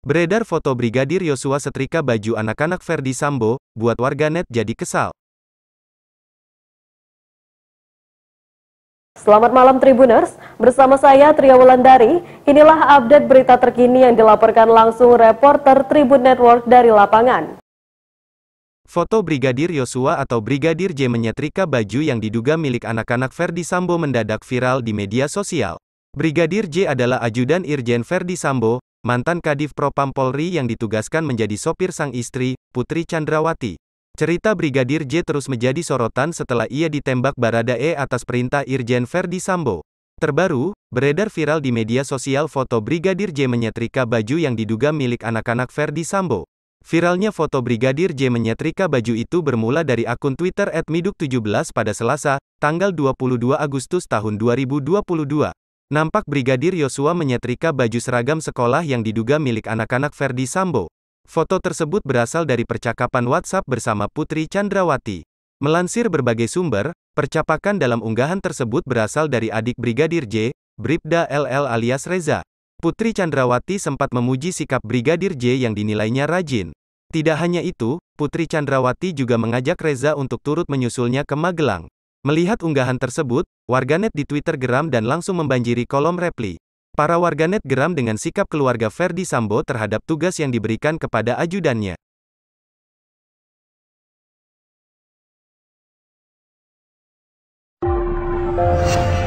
Beredar foto Brigadir Yosua setrika baju anak-anak Ferdi Sambo, buat warganet jadi kesal. Selamat malam Tribuners, bersama saya Tria Wulandari. Inilah update berita terkini yang dilaporkan langsung reporter Tribun Network dari lapangan. Foto Brigadir Yosua atau Brigadir J menyetrika baju yang diduga milik anak-anak Ferdi Sambo mendadak viral di media sosial. Brigadir J adalah ajudan Irjen Ferdi Sambo, mantan Kadif Propam Polri yang ditugaskan menjadi sopir sang istri, Putri Chandrawati. Cerita Brigadir J terus menjadi sorotan setelah ia ditembak Baradae atas perintah Irjen Verdi Sambo. Terbaru, beredar viral di media sosial foto Brigadir J menyetrika baju yang diduga milik anak-anak Verdi Sambo. Viralnya foto Brigadir J menyetrika baju itu bermula dari akun Twitter @miduk17 pada Selasa, tanggal 22 Agustus tahun 2022. Nampak Brigadir Yosua menyetrika baju seragam sekolah yang diduga milik anak-anak Ferdi Sambo. Foto tersebut berasal dari percakapan WhatsApp bersama Putri Chandrawati. Melansir berbagai sumber, percakapan dalam unggahan tersebut berasal dari adik Brigadir J, Bribda LL alias Reza. Putri Chandrawati sempat memuji sikap Brigadir J yang dinilainya rajin. Tidak hanya itu, Putri Chandrawati juga mengajak Reza untuk turut menyusulnya ke Magelang. Melihat unggahan tersebut, Warganet di Twitter geram dan langsung membanjiri kolom repli. Para warganet geram dengan sikap keluarga Ferdi Sambo terhadap tugas yang diberikan kepada ajudannya. you